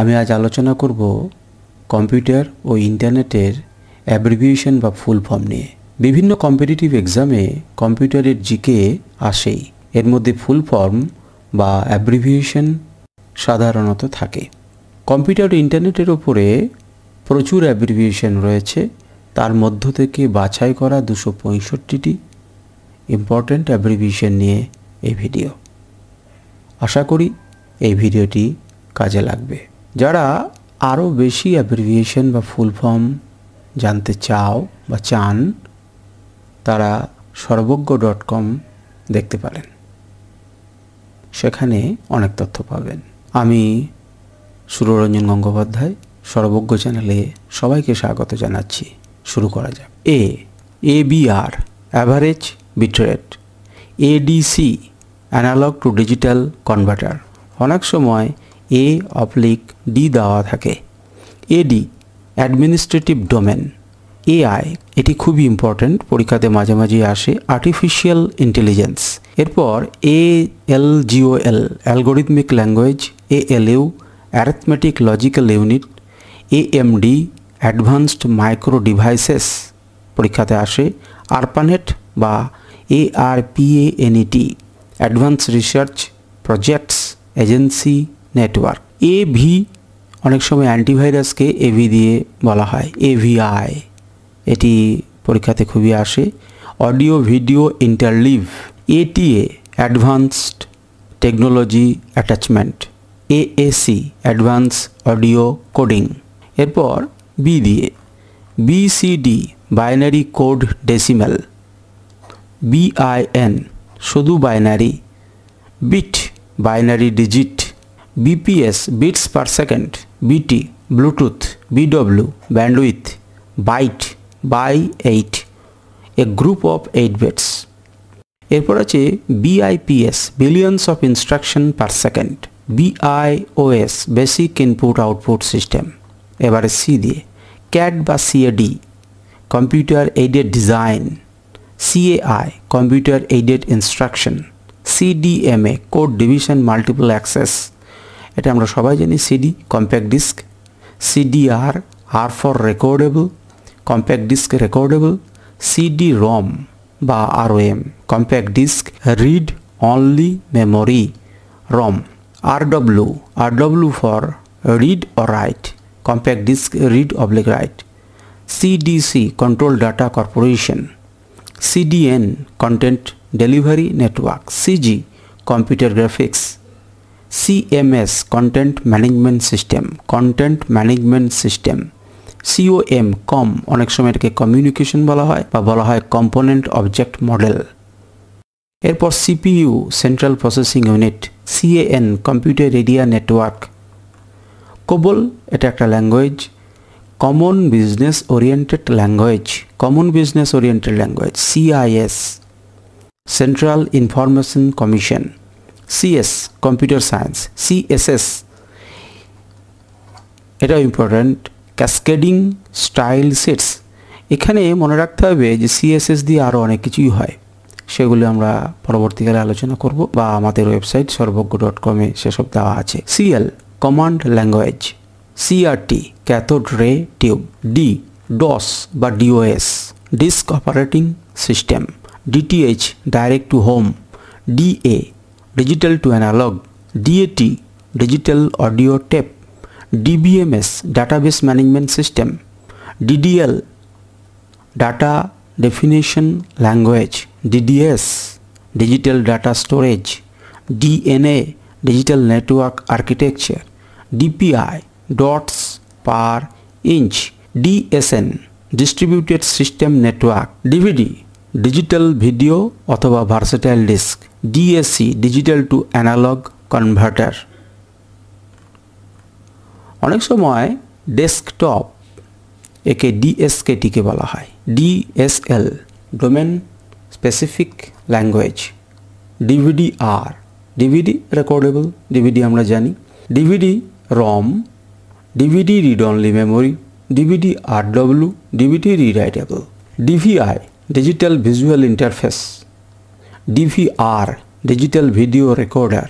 আমি আজ আলোচনা করব কম্পিউটার ও ইন্টারনেটের অ্যাব্রিভিয়েশন বা ফুল ফর্ম নিয়ে বিভিন্ন কম্পিটিটিভ এক্সামে কম্পিউটারের জিকে আসেই এর মধ্যে ফুল ফর্ম বা অ্যাব্রিভিয়েশন সাধারণত থাকে কম্পিউটার ইন্টারনেটের ওপরে প্রচুর অ্যাব্রিভিয়েশন রয়েছে তার মধ্য থেকে বাছাই করা দুশো পঁয়ষট্টিটি ইম্পর্ট্যান্ট অ্যাব্রিভিয়েশন নিয়ে এই ভিডিও আশা করি এই ভিডিওটি কাজে লাগবে যারা আরও বেশি অ্যাব্রিভিয়েশন বা ফুল ফর্ম জানতে চাও বা চান তারা সর্বজ্ঞ ডট কম দেখতে পারেন সেখানে অনেক তথ্য পাবেন আমি সুররঞ্জন গঙ্গোপাধ্যায় সর্বজ্ঞ চ্যানেলে সবাইকে স্বাগত জানাচ্ছি শুরু করা যাক A A B R average bitrate ADC analogue to digital converter অনেক সময় এ অপলিক ডি দেওয়া থাকে এডি অ্যাডমিনিস্ট্রেটিভ ডোমেন এআই এটি খুবই ইম্পর্ট্যান্ট পরীক্ষাতে মাঝে আসে আর্টিফিশিয়াল ইন্টেলিজেন্স এরপর A L GO L algorithmic language A L U arithmetic logical unit A M D advanced micro devices পরীক্ষাতে আসে আরপানেট বা A R P A NET advance research projects agency network AV অনেক সময় অ্যান্টিভাইরাসকে AV দিয়ে বলা হয় AVI এটি পরীক্ষাতে খুবই আসে audio video interleave ATA advanced technology attachment AAC advance audio coding এরপর বি দিয়ে BCD binary code decimal BIN শুধু binary bit binary digit bps bits per second bt bluetooth bw bandwidth byte by eight a group of eight bits এরপর আছে BIPS billions of instruction per second BIOS basic input output system এবারে C দিয়ে CAD বা CAD computer aided design CAI computer aided instruction CDMA code division multiple access এটা আমরা সবাই জানি CD compact disc CDR R R for recordable compact disc recordable CD ROM বা R O M compact disc read only memory ROM R W R W for read ও write compact disc read oblique write CDC control data corporation CDN content delivery network CG computer graphics CMS content management system content management system COM com অনেক সময় এটাকে communication বলা হয় বা বলা হয় component object model এরপর CPU central processing unit CAN computer radio network COBOL এটা একটা language common business oriented language common business oriented language CIS central information commission CS computer science CSS এটাও ইম্পর্ট্যান্ট ক্যাসকেডিং স্টাইল সেটস এখানে মনে রাখতে হবে যে CSS দিয়ে আরও অনেক কিছুই হয় সেগুলো আমরা পরবর্তীকালে আলোচনা করব বা আমাদের ওয়েবসাইট সর্বজ্ঞ ডট কমে সেসব দেওয়া আছে CL command language CRT cathode ray tube D DOS বা DOS disk operating system DTH direct to home DA digital to analog, DAT, digital audio tape, DBMS, database management system, DDL, data definition language, DDS, digital data storage, DNA, digital network architecture, DPI, dots per inch, DSN, distributed system network, DVD, digital video অথবা versatile disc DAC digital to analogue converter অনেক সময় desktop একে ডিএসকেটিকে বলা হয় DSL domain specific language DVD R DVD recordable DVD আমরা জানি DVD ROM DVD read only memory DVD R W DVD rewritable DVI digital visual interface DVR digital video recorder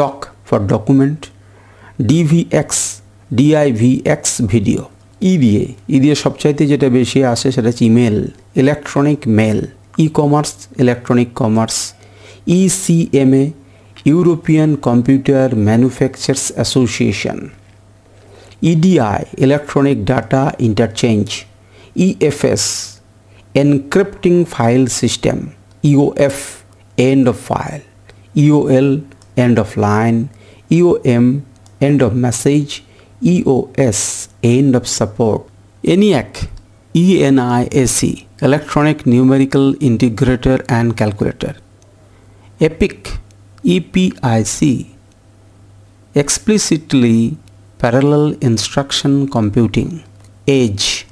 DOC for document DVX DIVX video E দিয়ে E দিয়ে সবচাইতে যেটা বেশি আসে সেটা হচ্ছে email electronic mail E commerce electronic commerce E C M A European computer manufacturers association EDI electronic data interchange EFS encrypting file system EOF end of file EOL end of line EOM end of message EOS end of support ENIAC ENIAC electronic numerical integrator and calculator EPIC EPIC explicitly parallel instruction computing EDGE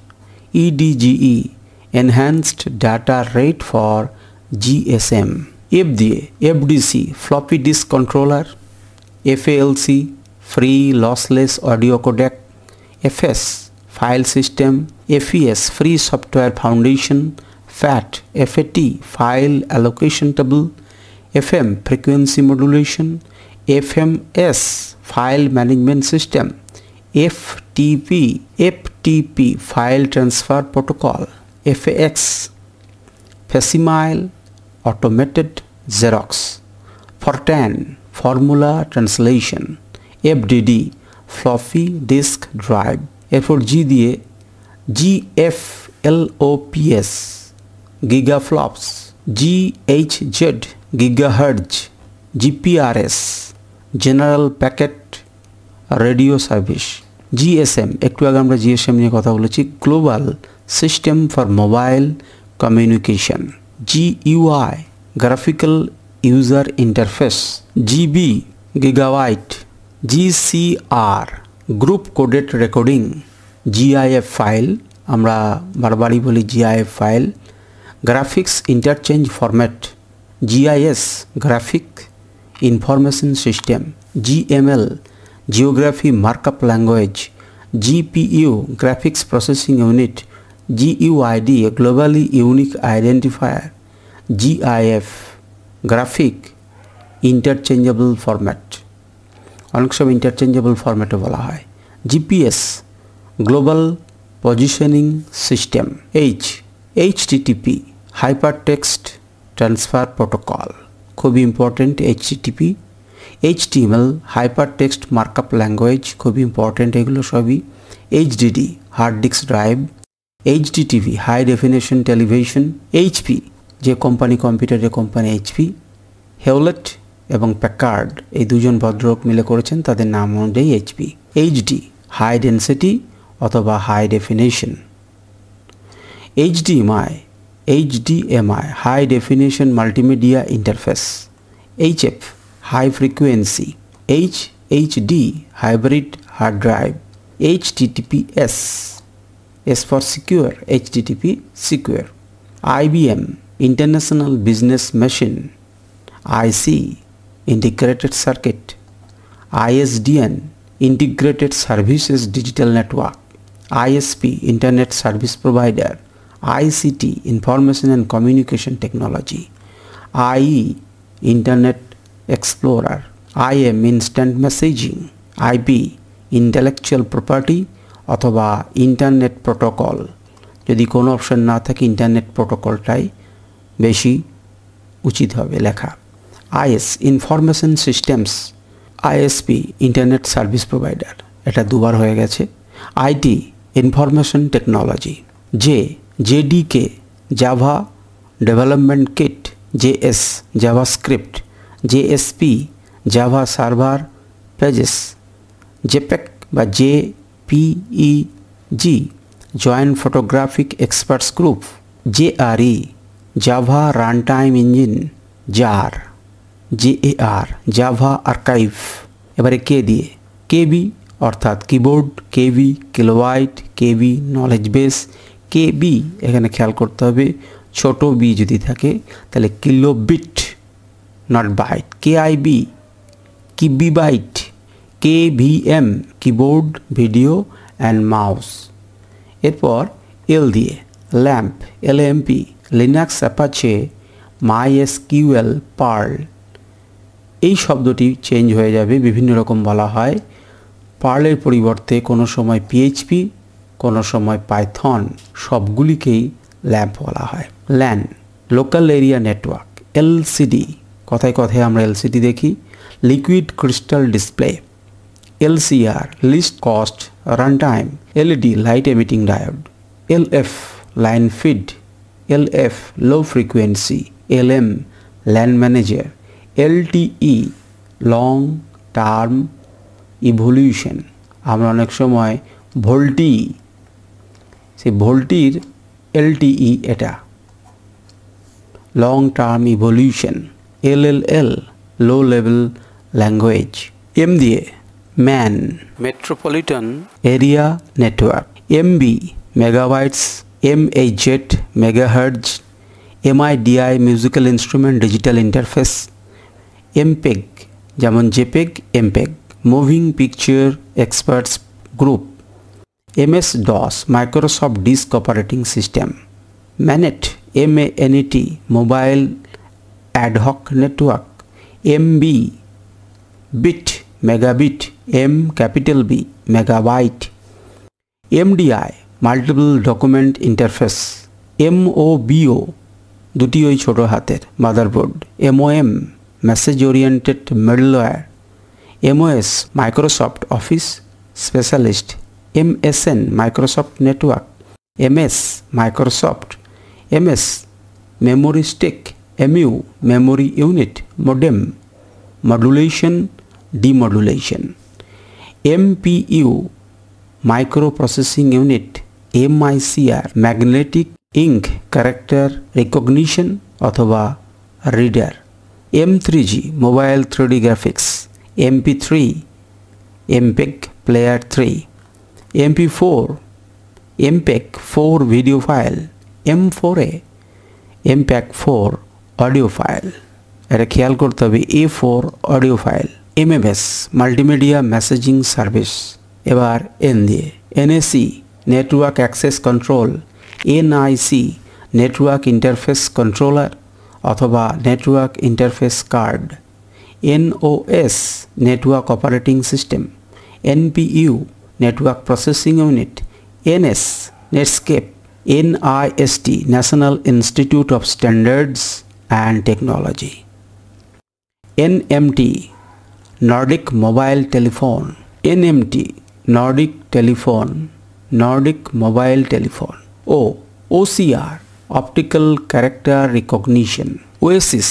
EDGE enhanced data rate for GSM, FDA, FDC, floppy disk controller, FALC, free lossless audio codec, FS, file system, FES, free software foundation, FAT, FAT, file allocation table, FM, frequency modulation, FMS, file management system, FTP, FTP, file transfer protocol. FAX, facsimile, automated xerox, Fortan, formula translation, FDD, floppy disk drive, এরপর G দিয়ে G F L O P S gigaflops G H Z gigahertz GPRS general packet radio service GSM একটু আগে আমরা GSM নিয়ে কথা বলেছি global System for Mobile Communication GUI Graphical User Interface GB Gigabyte GCR Group Coded Recording GIF file আমরা বারবারই বলি GIF file graphics interchange format GIS graphic information system GML geography markup language GPU graphics processing unit GUID, e a globally unique identifier, GIF, graphic interchangeable format, অনেক সময় interchangeable ফরম্যাটও বলা হয় GPS global positioning system H HTTP hyper text transfer protocol খুবই important HTTP HTML hyper text markup language খুবই important এগুলো সবই HDD hard disk drive TV high definition television HP যে কোম্পানি কম্পিউটারের কোম্পানি এইচপি হেওলেট এবং Packard এই দুজন ভদ্রলোক মিলে করেছেন তাদের নাম অনুযায়ী এইচপি এইচডি হাই ডেন্সিটি অথবা high definition HDMI HDMI high definition multimedia interface HF high frequency H HD hybrid hard drive HTTPS S for secure, HTTP secure. IBM, International Business Machine. IC, Integrated Circuit. ISDN, Integrated Services Digital Network. ISP, Internet Service Provider. ICT, Information and Communication Technology. IE, Internet Explorer. IM, Instant Messaging. IB, Intellectual Property অথবা internet protocol যদি কোনো option না থাকে internet প্রোটোকলটাই বেশি উচিত হবে লেখা IS information systems ISP internet service provider এটা দুবার হয়ে গেছে IT information technology J JDK Java development kit J S Java script JSP Java server pages JPEG বা J PEG Joint Photographic Experts Group JRE Java Runtime Engine JAR JAR Java Archive এবারে কে দিয়ে KB অর্থাৎ keyboard KB kilobyte KB knowledge base KB এখানে খেয়াল করতে হবে ছোট B যদি থাকে তাহলে kilobit not byte K I B kibi byte KVM keyboard video and mouse এরপর এল দিয়ে lamp LMP Linux Apache my S Q L Perl এই শব্দটি চেঞ্জ হয়ে যাবে বিভিন্ন রকম বলা হয় পার্লের পরিবর্তে কোনো সময় পিএইচপি কোনো সময় পাইথন সবগুলিকেই ল্যাম্প বলা হয় LAN local area network LCD কথায় কথায় আমরা এলসিডি দেখি liquid crystal display LCR least cost runtime LED light emitting diode LF line feed LF low frequency LM LAN manager LTE long term evolution আমরা অনেক সময় ভোল্টি সেই ভোল্টির এলটিই এটা long term evolution L L L low level language M দিয়ে man metropolitan area network MB megabytes MHz megahertz MIDI musical instrument digital interface MPEG যেমন JPEG MPEG Moving Picture Experts Group MS-DOS Microsoft Disk Operating System MANET M-A-N-E-T Mobile Ad Hoc Network MB Bit megabit M capital B megabyte MDI multiple document interface বিও দুটি ওই ছোটো হাতের motherboard MOM message oriented middleware MOS Microsoft office specialist M S N Microsoft network MS Microsoft MS memory stack MU memory unit modem modulation demodulation. MPU Microprocessing Unit MICR magnetic ink Character Recognition অথবা reader M three mobile three D graphics MP three MPEG player three MP four MPEG four video file M ফোরে MPEG four audio file এটা খেয়াল করতে হবে A four audio file M M S multimedia messaging service एबार N दिए N S C network access control N I C network interface controller अथवा network interface card NO S network operating system N P U network processing unit N S Netscape N I S T national institute of standards and technology N M T Nordic mobile telephone NMT Nordic telephone Nordic mobile telephone O OCR optical character recognition oasis OASIS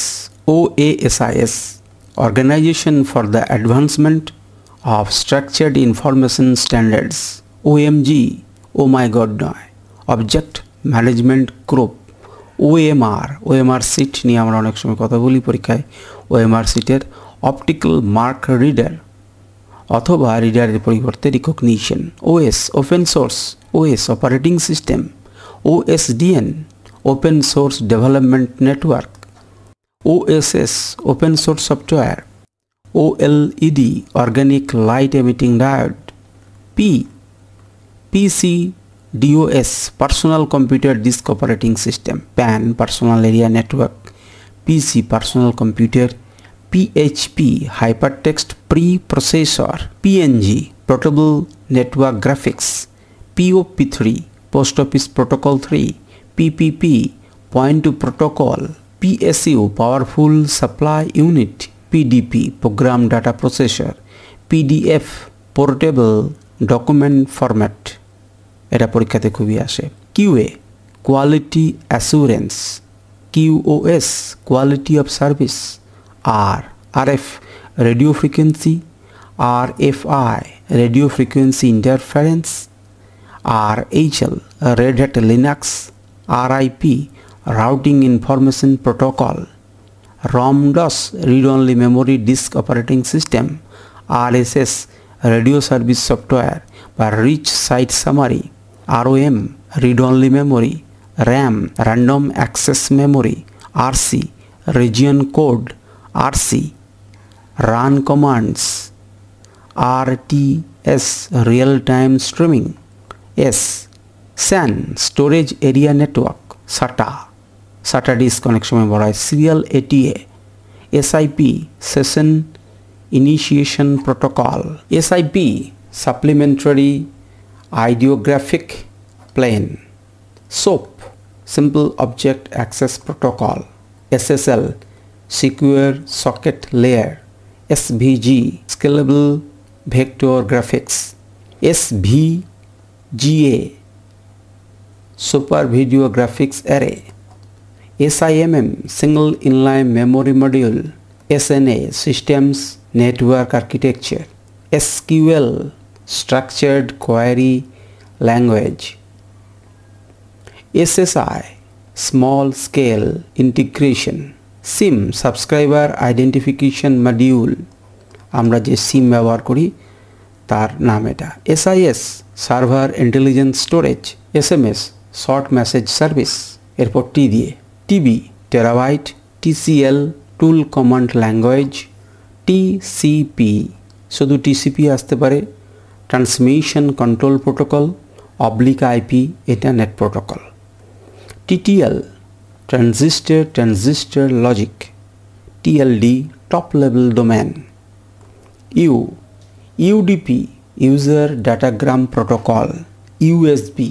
OASIS organisation for the advancement of structured information standards OMG O my god নয় object management group OMR OMR sheet নিয়ে আমরা অনেক সময় কথা বলি পরীক্ষায় OMR সিটের optical mark reader অথবা রিডারের পরিবর্তে recognition OS open source OS operating system OSDN open source development network OSS open source software OLED organic light emitting diode P PC DOS Personal Computer Disk Operating System PAN Personal Area Network PC Personal Computer PHP Hypertext Preprocessor, PNG Portable Network Graphics, POP3 Post Office Protocol 3, PPP Point to Protocol, PSU Powerful Supply Unit, PDP Program Data Processor, PDF Portable Document Format এটা পরীক্ষাতে খুবই আসে QA Quality Assurance QoS Quality of Service R. RF radio frequency, RFI radio frequency interference, RHL Red Hat Linux, RIP routing information protocol, ROM-DOS read-only memory disk operating system, RSS radio service software by rich site summary, ROM read-only memory, RAM random access memory, RC region code RC run commands RTS real time streaming S SAN storage area network SATA SATA disk connection memory right? serial ATA SIP session initiation protocol SIP supplementary ideographic plane SOAP simple object access protocol SSL Secure Socket Layer SVG Scalable Vector Graphics SVGA Super Video Graphics Array SIMM Single Inline Memory Module SNA Systems Network Architecture SQL Structured Query Language SSI Small Scale Integration SIM subscriber identification module আমরা যে SIM ব্যবহার করি তার নাম এটা SIS server intelligence storage SMS short message service এরপর T দিয়ে TB terabyte TCL tool command language TCP শুধু টিসিপি আসতে পারে transmission control protocol oblique IP এটা net protocol TTL transistor transistor logic TLD top level domain U UDP user datagram protocol USB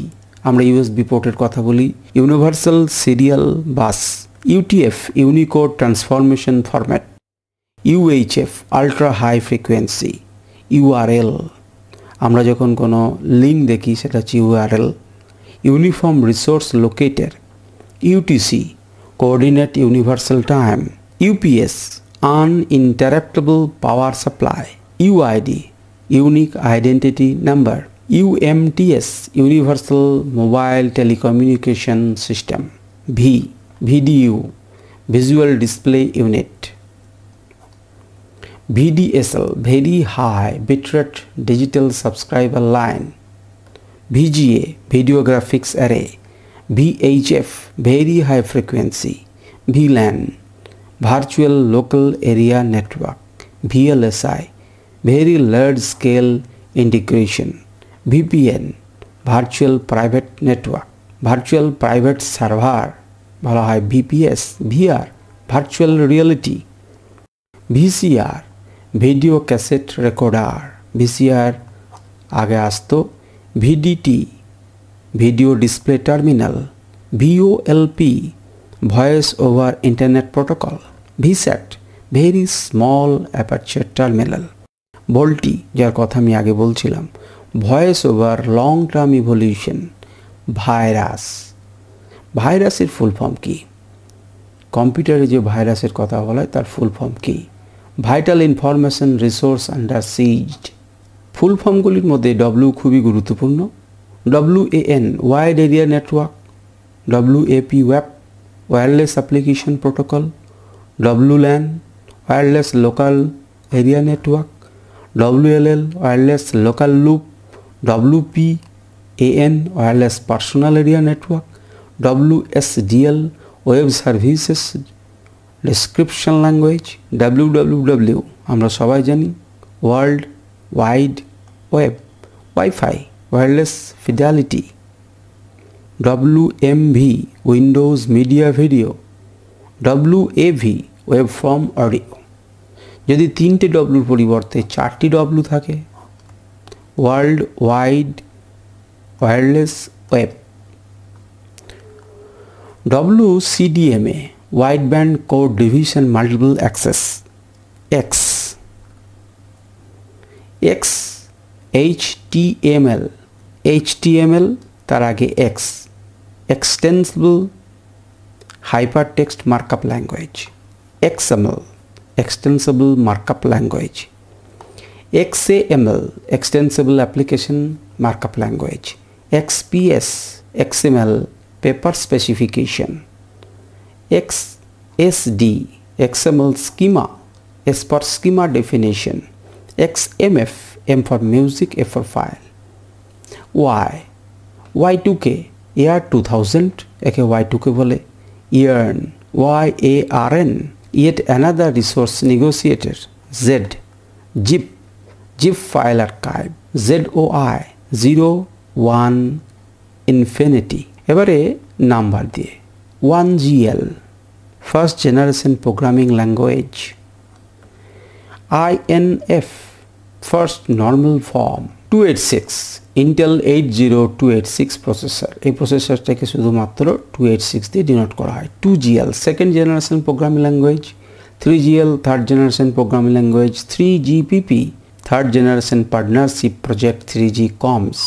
আমরা USB পোর্টের কথা বলি universal serial bus UTF Unicode transformation format UHF ultra high frequency URL আমরা যখন কোনো link দেখি সেটা হচ্ছে URL uniform resource locator UTC Coordinate Universal Time UPS Uninterruptible Power Supply UID Unique Identity Number UMTS Universal Mobile Telecommunication System V VDU Visual Display Unit VDSL Very High Bitrate Digital Subscriber Line VGA Video Graphics Array V H F very high frequency V LAN virtual local area network V L S I very large scale integration V P N virtual private network virtual private server बला है V P S V R virtual reality V C R video cassette recorder V C R आगे आसत तो VDT video display terminal VOLP voice over internet protocol VSAT very small aperture terminal বলটি যার কথা আমি আগে বলছিলাম voice over long term evolution virus ভাইরাসের ফুল ফর্ম কী কম্পিউটারে যে ভাইরাসের কথা বলা হয় তার ফুল ফর্ম কী vital information resource under seized full ফর্মগুলির মধ্যে ডব্লিউ খুবই গুরুত্বপূর্ণ WAN wide area network WAP web wireless application protocol WLAN wireless local area network WLL wireless local loop WP AN wireless personal area network WSDL web services description language WWW আমরা সবাই জানি world wide web wifi wireless fidelity, WMV Windows Media Video, WAV waveform audio যদি তিনটে ডব্লুর পরিবর্তে চারটি W থাকে world wide wireless web W CDMA wide band code division multiple access X X HTML HTML তার আগে X Extensible Hypertext Markup Language XML Extensible Markup Language XAML Extensible Application Markup Language XPS XML Paper Specification XSD XML Schema as per schema definition XMF M for music, F for file. Y. Y2K, year 2000, okay, Y2K বলে, yearn, Y-A-R-N, yet another resource negotiator, Z, zip, zip file archive, Z-O-I, 0, 1, infinity. এবারে number দিয়ে 1GL, first generation programming language, INF, first normal form two eight six Intel eight zero two eight six processor এই প্রসেসরটাকে শুধুমাত্র two eight six দিয়ে denote করা হয় two GL second generation programming language three GL third generation programming language three GPP third generation partnership project three G comms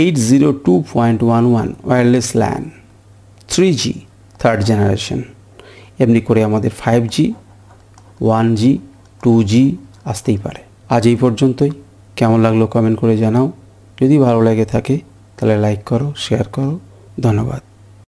eight zero two point one one wireless LAN three G third generation এমনি করে আমাদের five G one G two G আসতেই পারে আজ এই পর্যন্তই কেমন লাগলো কমেন্ট করে জানাও যদি ভালো লাগে থাকে তাহলে লাইক করো শেয়ার করো ধন্যবাদ